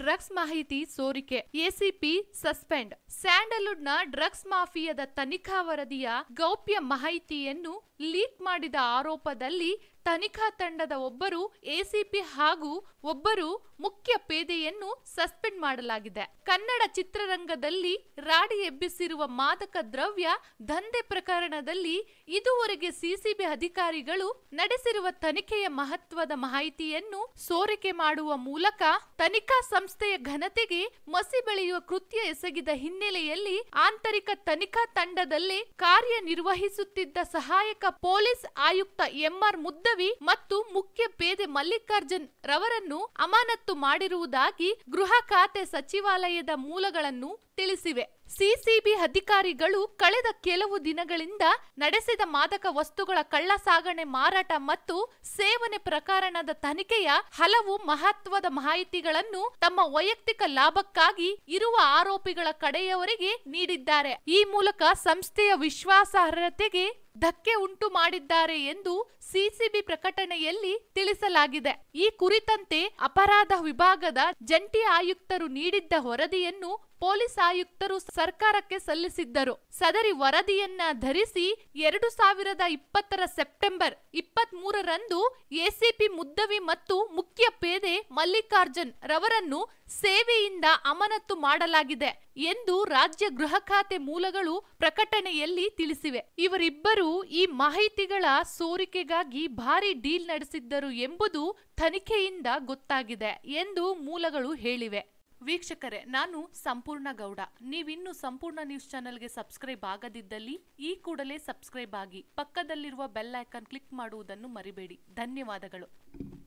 drugs ಮಾಹಿತಿ ಸೋರಿಕೆ ACP suspend ಸ್ಯಾಂಡಲ್ವುಡ್ನ ಡ್ರಗ್ಸ್ ಮಾಫಿಯಾದ ತನಿಖಾ ವರದಿಯ ಗೌಪ್ಯ ಮಾಹಿತಿಯನ್ನು ಲೀಕ್ ಮಾಡಿದ ಆರೋಪದಲ್ಲಿ ತನಿಖಾ ತಂಡದ ಒಬ್ಬರು ಎಸಿಪಿ ಹಾಗೂ ಒಬ್ಬರು ಮುಖ್ಯ ಪೇದೆಯನ್ನು ಸಸ್ಪೆಂಡ್ ಮಾಡಲಾಗಿದೆ ಕನ್ನಡ ಚಿತ್ರರಂಗದಲ್ಲಿ ರಾಡಿ ಎಬ್ಬಿಸಿರುವ ಮಾದಕ ದ್ರವ್ಯ ದಂಧೆ ಪ್ರಕರಣದಲ್ಲಿ ಇದುವರೆಗೆ ಸಿಸಿಬಿ ಅಧಿಕಾರಿಗಳು ನಡೆಸಿರುವ ತನಿಖೆಯ ಮಹತ್ವದ ಮಾಹಿತಿಯನ್ನು ಸೋರಿಕೆ ಮಾಡುವ ಮೂಲಕ ತನಿಖಾ ಸಂಸ್ಥೆಯ ಘನತೆಗೆ ಮಸಿ ಬೆಳೆಯುವ ಕೃತ್ಯ ಎಸಗಿದ ಹಿನ್ನೆಲೆಯಲ್ಲಿ ಆಂತರಿಕ ತನಿಖಾ ತಂಡದಲ್ಲೇ ಕಾರ್ಯನಿರ್ವಹಿಸುತ್ತಿದ್ದ ಸಹಾಯಕ ಪೊಲೀಸ್ ಆಯುಕ್ತ ಎಂಆರ್ ಮುದ್ದ ಮತ್ತು ಮುಖ್ಯ ಪೇದೆ ಮಲ್ಲಿಕಾರ್ಜುನ್ ರವರನ್ನು ಅಮಾನತ್ತು ಮಾಡಿರುವುದಾಗಿ ಗೃಹ ಖಾತೆ ಸಚಿವಾಲಯದ ಮೂಲಗಳನ್ನು ತಿಳಿಸಿವೆ ಸಿಸಿಬಿ ಅಧಿಕಾರಿಗಳು ಕಳೆದ ಕೆಲವು ದಿನಗಳಿಂದ ನಡೆಸಿದ ಮಾದಕ ವಸ್ತುಗಳ ಕಳ್ಳ ಸಾಗಣೆ ಮಾರಾಟ ಮತ್ತು ಸೇವನೆ ಪ್ರಕರಣದ ತನಿಖೆಯ ಹಲವು ಮಹತ್ವದ ಮಾಹಿತಿಗಳನ್ನು ತಮ್ಮ ವೈಯಕ್ತಿಕ ಲಾಭಕ್ಕಾಗಿ ಇರುವ ಆರೋಪಿಗಳ ಕಡೆಯವರಿಗೆ ನೀಡಿದ್ದಾರೆ ಈ ಮೂಲಕ ಸಂಸ್ಥೆಯ ವಿಶ್ವಾಸಾರ್ಹತೆಗೆ ಧಕ್ಕೆ ಉಂಟು ಮಾಡಿದ್ದಾರೆ ಎಂದು ಸಿಸಿಬಿ ಪ್ರಕಟಣೆಯಲ್ಲಿ ತಿಳಿಸಲಾಗಿದೆ ಈ ಕುರಿತಂತೆ ಅಪರಾಧ ವಿಭಾಗದ ಜಂಟಿ ಆಯುಕ್ತರು ನೀಡಿದ್ದ ವರದಿಯನ್ನು ಪೊಲೀಸ್ ಆಯುಕ್ತರು ಸರ್ಕಾರಕ್ಕೆ ಸಲ್ಲಿಸಿದ್ದರು ಸದರಿ ವರದಿಯನ್ನ ಧರಿಸಿ ಎರಡು ಸಾವಿರದ ಇಪ್ಪತ್ತರ ಸೆಪ್ಟೆಂಬರ್ ಇಪ್ಪತ್ತ್ ಮೂರರಂದು ಎಸಿಪಿ ಮುದ್ದವಿ ಮತ್ತು ಮುಖ್ಯ ಪೇದೆ ಮಲ್ಲಿಕಾರ್ಜುನ್ ರವರನ್ನು ಸೇವೆಯಿಂದ ಅಮಾನತು ಮಾಡಲಾಗಿದೆ ಎಂದು ರಾಜ್ಯ ಗೃಹ ಖಾತೆ ಮೂಲಗಳು ಪ್ರಕಟಣೆಯಲ್ಲಿ ತಿಳಿಸಿವೆ ಇವರಿಬ್ಬರು ಈ ಮಾಹಿತಿಗಳ ಸೋರಿಕೆಗಾಗಿ ಭಾರಿ ಡೀಲ್ ನಡೆಸಿದ್ದರು ಎಂಬುದು ತನಿಖೆಯಿಂದ ಗೊತ್ತಾಗಿದೆ ಎಂದು ಮೂಲಗಳು ಹೇಳಿವೆ ವೀಕ್ಷಕರೇ ನಾನು ಸಂಪೂರ್ಣ ಗೌಡ ನೀವಿನ್ನು ಸಂಪೂರ್ಣ ನ್ಯೂಸ್ ಚಾನೆಲ್ಗೆ ಸಬ್ಸ್ಕ್ರೈಬ್ ಆಗದಿದ್ದಲ್ಲಿ ಈ ಕೂಡಲೇ ಸಬ್ಸ್ಕ್ರೈಬ್ ಆಗಿ ಪಕ್ಕದಲ್ಲಿರುವ ಬೆಲ್ ಐಕಾನ್ ಕ್ಲಿಕ್ ಮಾಡುವುದನ್ನು ಮರಿಬೇಡಿ ಧನ್ಯವಾದಗಳು